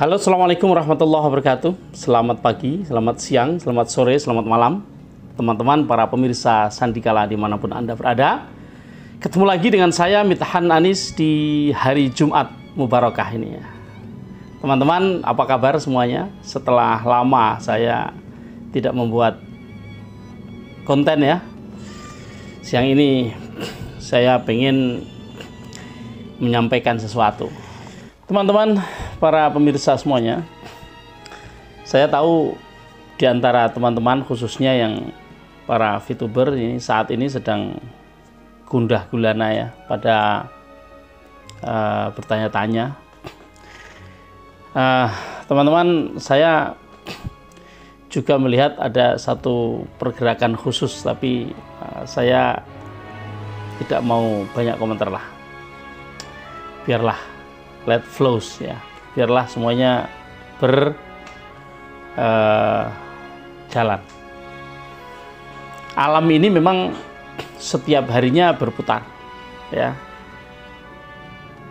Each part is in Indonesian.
Halo, Assalamualaikum warahmatullahi wabarakatuh. Selamat pagi, selamat siang, selamat sore, selamat malam. Teman-teman, para pemirsa Sandikala dimanapun Anda berada. Ketemu lagi dengan saya, Mitahan Anis, di hari Jumat Mubarakah ini ya. Teman-teman, apa kabar semuanya? Setelah lama saya tidak membuat konten ya. Siang ini saya ingin menyampaikan sesuatu Teman-teman, para pemirsa semuanya, saya tahu di antara teman-teman khususnya yang para VTuber ini saat ini sedang gundah gulana ya pada uh, bertanya-tanya. Uh, teman-teman, saya juga melihat ada satu pergerakan khusus tapi uh, saya tidak mau banyak komentar lah. Biarlah let flows ya biarlah semuanya berjalan eh, uh, alam ini memang setiap harinya berputar ya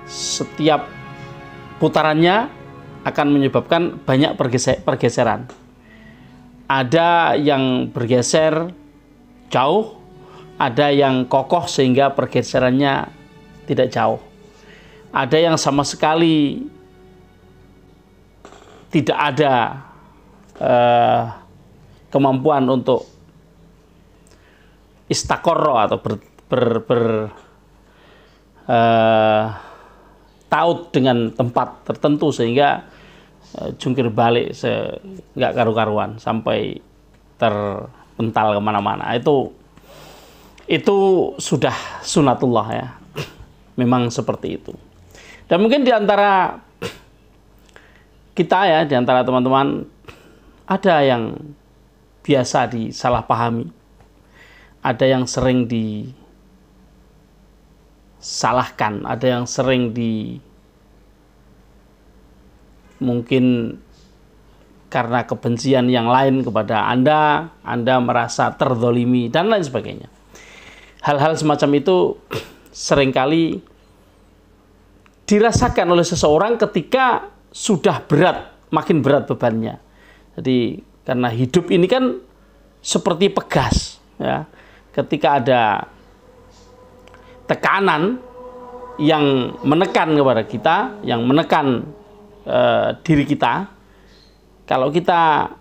setiap putarannya akan menyebabkan banyak pergeseran ada yang bergeser jauh ada yang kokoh sehingga pergeserannya tidak jauh ada yang sama sekali tidak ada eh, kemampuan untuk istakorro atau ber, ber, ber eh, taut dengan tempat tertentu sehingga eh, jungkir balik nggak karu-karuan sampai terpental kemana-mana itu itu sudah sunatullah ya memang seperti itu dan mungkin di antara kita ya, di antara teman-teman ada yang biasa disalahpahami. Ada yang sering disalahkan, ada yang sering di mungkin karena kebencian yang lain kepada Anda, Anda merasa terdolimi, dan lain sebagainya. Hal-hal semacam itu seringkali dirasakan oleh seseorang ketika sudah berat, makin berat bebannya. Jadi karena hidup ini kan seperti pegas, ya. Ketika ada tekanan yang menekan kepada kita, yang menekan e, diri kita, kalau kita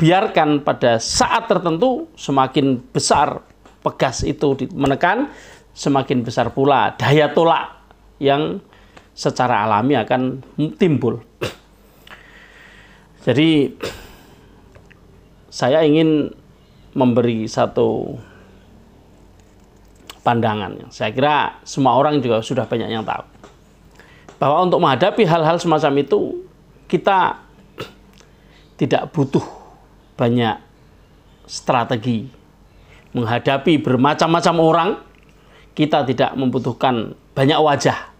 biarkan pada saat tertentu semakin besar pegas itu menekan, semakin besar pula daya tolak yang secara alami akan timbul. Jadi saya ingin memberi satu pandangan. Saya kira semua orang juga sudah banyak yang tahu bahwa untuk menghadapi hal-hal semacam itu kita tidak butuh banyak strategi menghadapi bermacam-macam orang. Kita tidak membutuhkan banyak wajah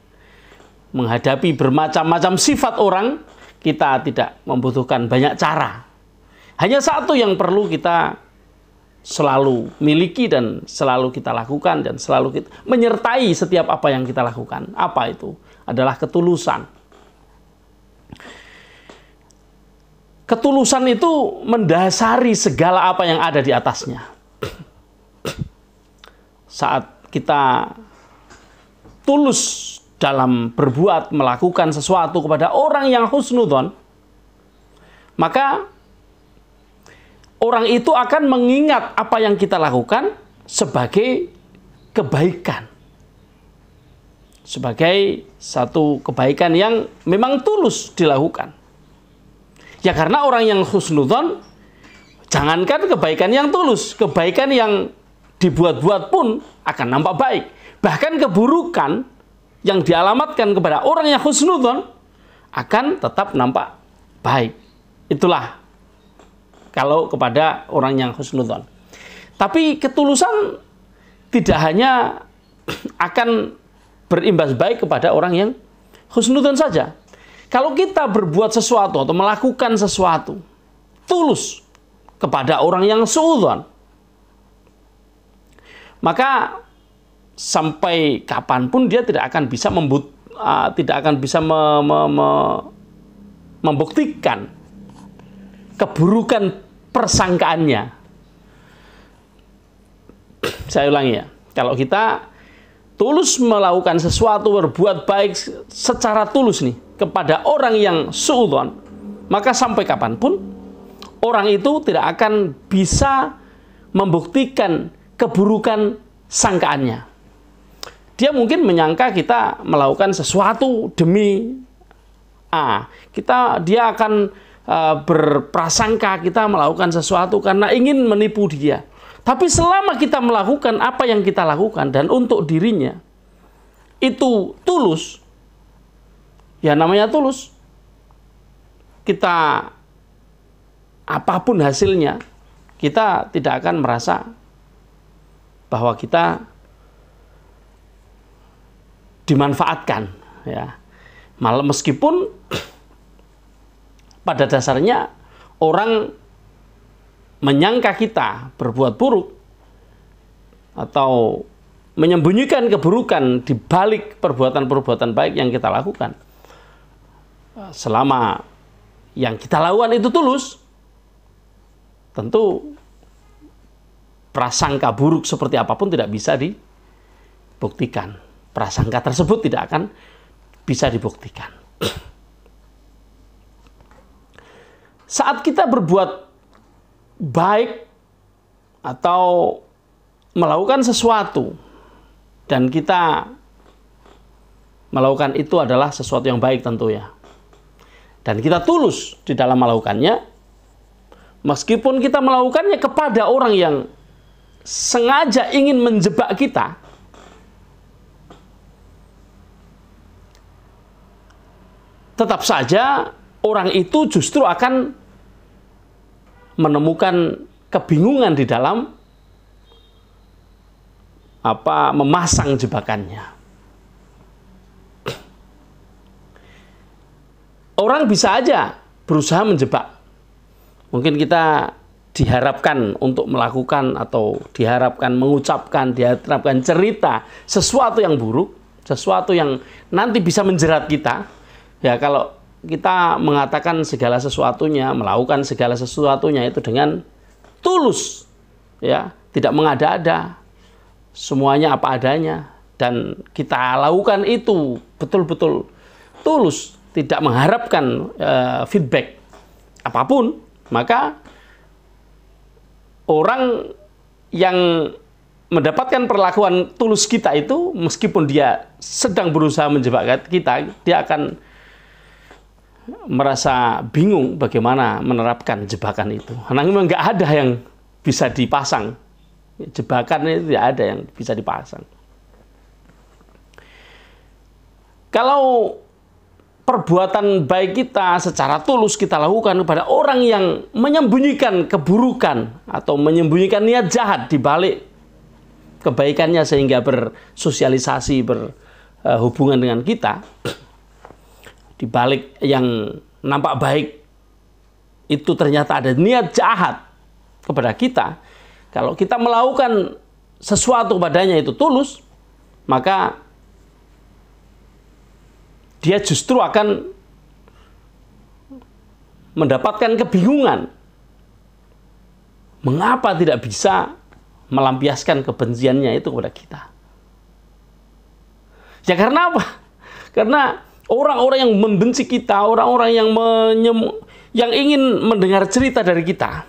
menghadapi bermacam-macam sifat orang, kita tidak membutuhkan banyak cara. Hanya satu yang perlu kita selalu miliki dan selalu kita lakukan dan selalu kita menyertai setiap apa yang kita lakukan. Apa itu? Adalah ketulusan. Ketulusan itu mendasari segala apa yang ada di atasnya. Saat kita tulus dalam berbuat melakukan sesuatu kepada orang yang husnudon, maka orang itu akan mengingat apa yang kita lakukan sebagai kebaikan. Sebagai satu kebaikan yang memang tulus dilakukan. Ya karena orang yang husnudon, jangankan kebaikan yang tulus, kebaikan yang dibuat-buat pun akan nampak baik. Bahkan keburukan yang dialamatkan kepada orang yang husnudon akan tetap nampak baik. Itulah kalau kepada orang yang husnudon. Tapi ketulusan tidak hanya akan berimbas baik kepada orang yang husnudon saja. Kalau kita berbuat sesuatu atau melakukan sesuatu tulus kepada orang yang suudon, maka sampai kapanpun dia tidak akan bisa membut uh, tidak akan bisa me, me, me, membuktikan keburukan persangkaannya. Saya ulangi ya, kalau kita tulus melakukan sesuatu berbuat baik secara tulus nih kepada orang yang suudon, maka sampai kapanpun orang itu tidak akan bisa membuktikan keburukan sangkaannya. Dia mungkin menyangka kita melakukan sesuatu demi A. Kita dia akan uh, berprasangka kita melakukan sesuatu karena ingin menipu dia. Tapi selama kita melakukan apa yang kita lakukan dan untuk dirinya itu tulus. Ya namanya tulus. Kita apapun hasilnya, kita tidak akan merasa bahwa kita dimanfaatkan ya malah meskipun pada dasarnya orang menyangka kita berbuat buruk atau menyembunyikan keburukan di balik perbuatan-perbuatan baik yang kita lakukan selama yang kita lakukan itu tulus tentu prasangka buruk seperti apapun tidak bisa dibuktikan prasangka tersebut tidak akan bisa dibuktikan. Saat kita berbuat baik atau melakukan sesuatu dan kita melakukan itu adalah sesuatu yang baik tentu ya. Dan kita tulus di dalam melakukannya. Meskipun kita melakukannya kepada orang yang sengaja ingin menjebak kita, tetap saja orang itu justru akan menemukan kebingungan di dalam apa memasang jebakannya. Orang bisa aja berusaha menjebak. Mungkin kita diharapkan untuk melakukan atau diharapkan mengucapkan, diharapkan cerita sesuatu yang buruk, sesuatu yang nanti bisa menjerat kita, ya kalau kita mengatakan segala sesuatunya, melakukan segala sesuatunya itu dengan tulus, ya, tidak mengada-ada, semuanya apa adanya, dan kita lakukan itu betul-betul tulus, tidak mengharapkan uh, feedback apapun, maka orang yang mendapatkan perlakuan tulus kita itu, meskipun dia sedang berusaha menjebak kita, dia akan merasa bingung bagaimana menerapkan jebakan itu. Karena memang nggak ada yang bisa dipasang. Jebakan itu tidak ada yang bisa dipasang. Kalau perbuatan baik kita secara tulus kita lakukan kepada orang yang menyembunyikan keburukan atau menyembunyikan niat jahat di balik kebaikannya sehingga bersosialisasi berhubungan dengan kita di balik yang nampak baik itu ternyata ada niat jahat kepada kita. Kalau kita melakukan sesuatu padanya itu tulus, maka dia justru akan mendapatkan kebingungan. Mengapa tidak bisa melampiaskan kebenciannya itu kepada kita? Ya karena apa? Karena Orang-orang yang membenci kita, orang-orang yang menyem, yang ingin mendengar cerita dari kita.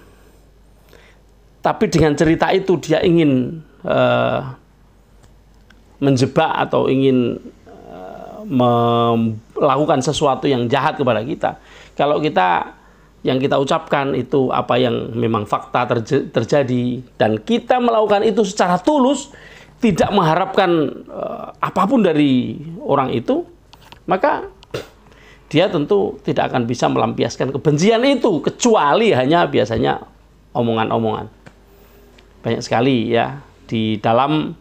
Tapi dengan cerita itu dia ingin uh, menjebak atau ingin eh, melakukan sesuatu yang jahat kepada kita. Kalau kita yang kita ucapkan itu apa yang memang fakta terjadi dan kita melakukan itu secara tulus tidak mengharapkan uh, apapun dari orang itu maka dia tentu tidak akan bisa melampiaskan kebencian itu kecuali hanya biasanya omongan-omongan banyak sekali ya di dalam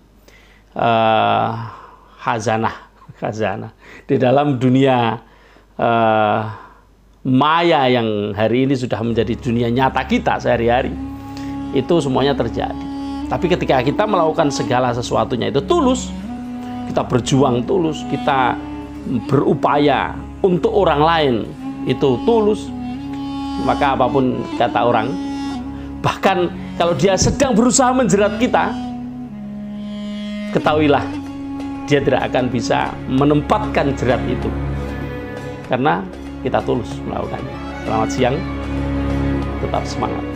uh, eh, hazanah hazanah di dalam dunia uh, maya yang hari ini sudah menjadi dunia nyata kita sehari-hari itu semuanya terjadi tapi ketika kita melakukan segala sesuatunya itu tulus kita berjuang tulus kita berupaya untuk orang lain itu tulus maka apapun kata orang bahkan kalau dia sedang berusaha menjerat kita ketahuilah dia tidak akan bisa menempatkan jerat itu karena kita tulus melakukannya selamat siang tetap semangat